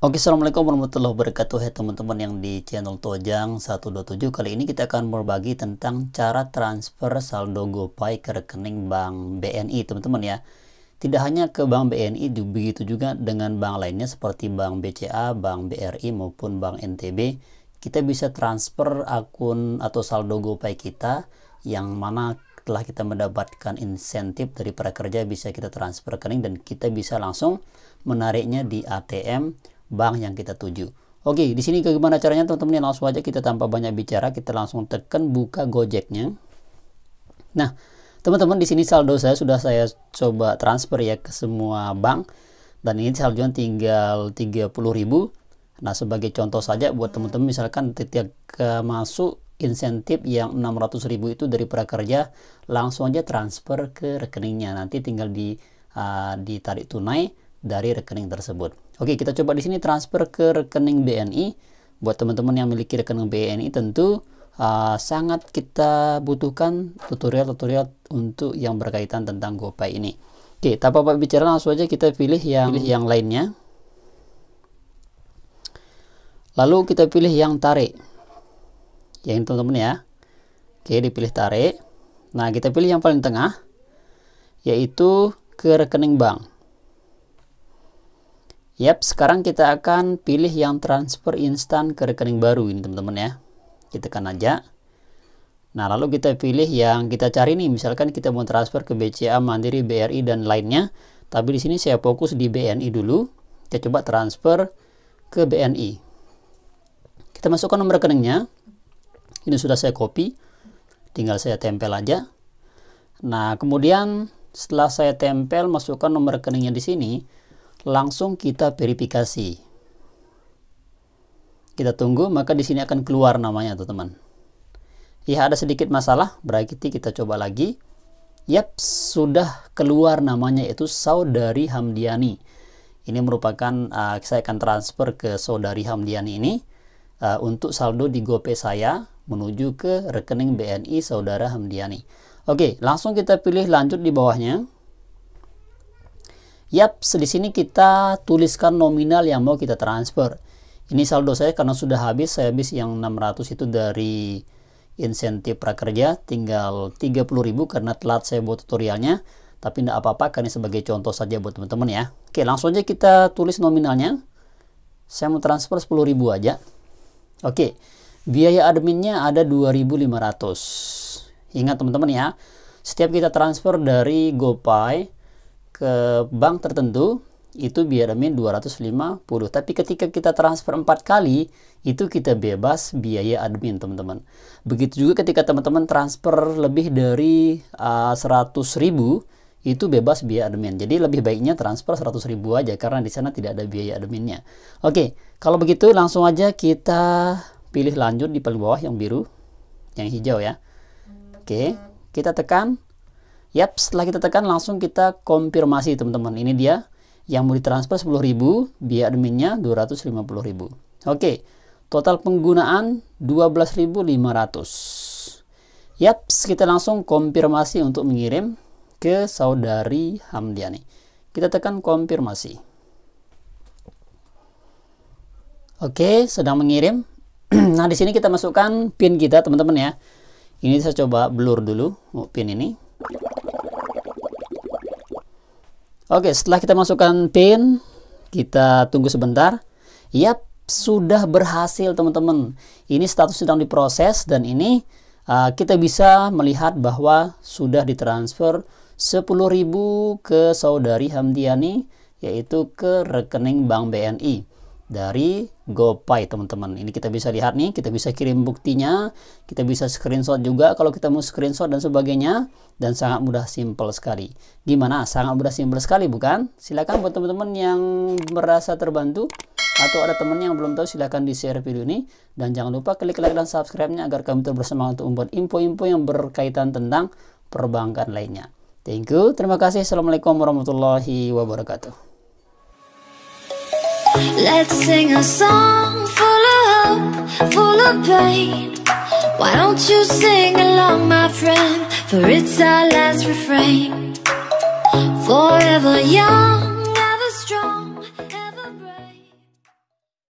Oke, Assalamualaikum warahmatullahi wabarakatuh. Hai teman-teman yang di channel Tojang 127. Kali ini kita akan berbagi tentang cara transfer saldo GoPay ke rekening Bank BNI, teman-teman ya. Tidak hanya ke Bank BNI, begitu juga dengan bank lainnya seperti Bank BCA, Bank BRI maupun Bank NTB. Kita bisa transfer akun atau saldo GoPay kita yang mana telah kita mendapatkan insentif dari para kerja bisa kita transfer rekening dan kita bisa langsung menariknya di ATM bank yang kita tuju. Oke, di sini bagaimana caranya teman-teman? Langsung aja kita tanpa banyak bicara, kita langsung tekan buka Gojeknya. Nah, teman-teman di sini saldo saya sudah saya coba transfer ya ke semua bank dan ini yang tinggal 30.000. Nah, sebagai contoh saja buat teman-teman misalkan ketika masuk insentif yang 600.000 itu dari prakerja langsung aja transfer ke rekeningnya. Nanti tinggal di uh, ditarik tunai dari rekening tersebut. Oke, kita coba di sini transfer ke rekening BNI. Buat teman-teman yang memiliki rekening BNI tentu uh, sangat kita butuhkan tutorial-tutorial untuk yang berkaitan tentang GoPay ini. Oke, tanpa bicara langsung aja kita pilih yang pilih yang lainnya. Lalu kita pilih yang tarik. Yang ini teman-teman ya. Oke, dipilih tarik. Nah, kita pilih yang paling tengah yaitu ke rekening bank. Yap, sekarang kita akan pilih yang transfer instan ke rekening baru ini teman-teman ya. Kita tekan aja. Nah, lalu kita pilih yang kita cari nih. Misalkan kita mau transfer ke BCA, Mandiri, BRI dan lainnya. Tapi di sini saya fokus di BNI dulu. Kita coba transfer ke BNI. Kita masukkan nomor rekeningnya. Ini sudah saya copy. Tinggal saya tempel aja. Nah, kemudian setelah saya tempel masukkan nomor rekeningnya di sini, langsung kita verifikasi. Kita tunggu, maka di sini akan keluar namanya teman teman. Ya ada sedikit masalah, berarti kita coba lagi. Yap, sudah keluar namanya itu Saudari Hamdiani. Ini merupakan, uh, saya akan transfer ke Saudari Hamdiani ini uh, untuk saldo di GoPay saya menuju ke rekening BNI Saudara Hamdiani. Oke, langsung kita pilih lanjut di bawahnya. Yap, di sini kita tuliskan nominal yang mau kita transfer. Ini saldo saya karena sudah habis, saya habis yang 600 itu dari insentif prakerja, tinggal 30.000 karena telat saya buat tutorialnya. Tapi tidak apa-apa, karena sebagai contoh saja buat teman-teman ya. Oke, langsung aja kita tulis nominalnya. Saya mau transfer 10.000 aja. Oke, biaya adminnya ada 2.500. Ingat teman-teman ya, setiap kita transfer dari GoPay, ke bank tertentu itu biayanya 250 tapi ketika kita transfer empat kali itu kita bebas biaya admin teman-teman begitu juga ketika teman-teman transfer lebih dari uh, ah, 100 ribu itu bebas biaya admin jadi lebih baiknya transfer 100 ribu aja karena di sana tidak ada biaya adminnya oke kalau begitu langsung aja kita pilih lanjut di paling bawah yang biru yang hijau ya oke kita tekan Yap, setelah kita tekan langsung kita konfirmasi teman-teman. Ini dia yang mau ditransfer 10.000, biaya adminnya 250.000. Oke, total penggunaan 12.500. Yap, kita langsung konfirmasi untuk mengirim ke saudari Hamdiani. Kita tekan konfirmasi. Oke, sedang mengirim. nah, di sini kita masukkan pin kita, teman-teman ya. Ini saya coba blur dulu pin ini. Oke, setelah kita masukkan pin, kita tunggu sebentar. Yap, sudah berhasil teman-teman. Ini status sedang diproses dan ini uh, kita bisa melihat bahwa sudah ditransfer 10.000 ke saudari Hamdiani yaitu ke rekening Bank BNI dari GoPay teman-teman. Ini kita bisa lihat nih, kita bisa kirim buktinya, kita bisa screenshot juga kalau kita mau screenshot dan sebagainya dan sangat mudah simple sekali. Gimana? Sangat mudah simple sekali bukan? Silakan buat teman-teman yang merasa terbantu atau ada teman yang belum tahu silahkan di share video ini dan jangan lupa klik like dan subscribe-nya agar kami terus bersemangat untuk membuat info-info yang berkaitan tentang perbankan lainnya. Thank you. Terima kasih. Assalamualaikum warahmatullahi wabarakatuh. Let's sing a song full of hope, full of pain Why don't you sing along, my friend For it's our last refrain Forever young